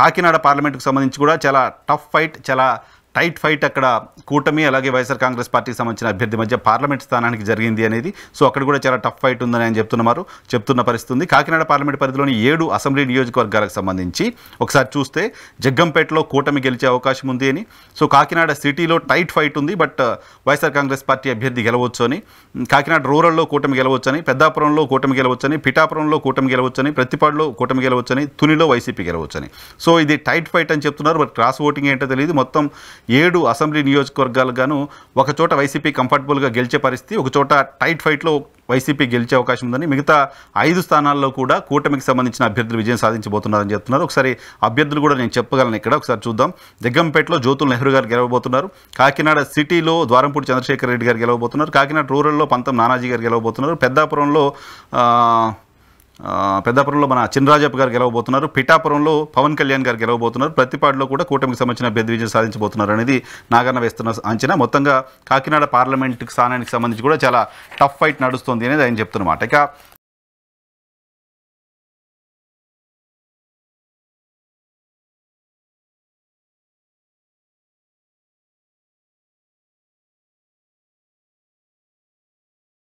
కాకినాడ పార్లమెంట్కి సంబంధించి కూడా చాలా టఫ్ ఫైట్ చాలా టైట్ ఫైట్ అక్కడ కూటమి అలాగే వైఎస్ఆర్ కాంగ్రెస్ పార్టీకి సంబంధించిన అభ్యర్థి మధ్య పార్లమెంట్ స్థానానికి జరిగింది అనేది సో అక్కడ కూడా చాలా టఫ్ ఫైట్ ఉందని ఆయన చెప్తున్నారు చెప్తున్న పరిస్థితుంది కాకినాడ పార్లమెంట్ పరిధిలోని ఏడు అసెంబ్లీ నియోజకవర్గాలకు సంబంధించి ఒకసారి చూస్తే జగ్గంపేటలో కూటమి గెలిచే అవకాశం ఉంది అని సో కాకినాడ సిటీలో టైట్ ఫైట్ ఉంది బట్ uh, వైఎస్ఆర్ కాంగ్రెస్ పార్టీ అభ్యర్థి గెలవచ్చు అని కాకినాడ రూరల్లో కూటమి గెలవచ్చని పెద్దాపురంలో కూటమి గెలవచ్చని పిఠాపురంలో కూటమి గెలవచ్చని ప్రతిపాడులో కూటమి గెలవచ్చని తునిలో వైసీపీ గెలవచ్చని సో ఇది టైట్ ఫైట్ అని చెప్తున్నారు బట్ క్రాస్ ఓటింగ్ ఏంటో తెలియదు మొత్తం ఏడు అసెంబ్లీ నియోజకవర్గాలకు గాను ఒకచోట వైసీపీ కంఫర్టబుల్గా గెలిచే పరిస్థితి ఒకచోట టైట్ ఫైట్లో వైసీపీ గెలిచే అవకాశం ఉందని మిగతా ఐదు స్థానాల్లో కూడా కూటమికి సంబంధించిన అభ్యర్థులు విజయం సాధించబోతున్నారని చెప్తున్నారు ఒకసారి అభ్యర్థులు కూడా నేను చెప్పగలను ఇక్కడ ఒకసారి చూద్దాం దిగ్గంపేటలో జ్యోతుల్ నెహ్రూ గారు గెలవబోతున్నారు కాకినాడ సిటీలో ద్వారంపూడి చంద్రశేఖర్ రెడ్డి గారు గెలవబోతున్నారు కాకినాడ రూరల్లో పంతం నానాజీ గారు గెలవబోతున్నారు పెద్దాపురంలో పెద్దాపురంలో మన చినరాజప్ప గారు గెలవబోతున్నారు పిఠాపురంలో పవన్ కళ్యాణ్ గారు గెలవబోతున్నారు ప్రతిపాడులో కూడా కూటమికి సంబంధించిన పెద్ద విజయం సాధించబోతున్నారు అనేది నాగన్న వేస్తున్న అంచనా మొత్తంగా కాకినాడ పార్లమెంట్కి స్థానానికి సంబంధించి కూడా చాలా టఫ్ ఫైట్ నడుస్తుంది అనేది ఆయన చెప్తున్నమాట ఇక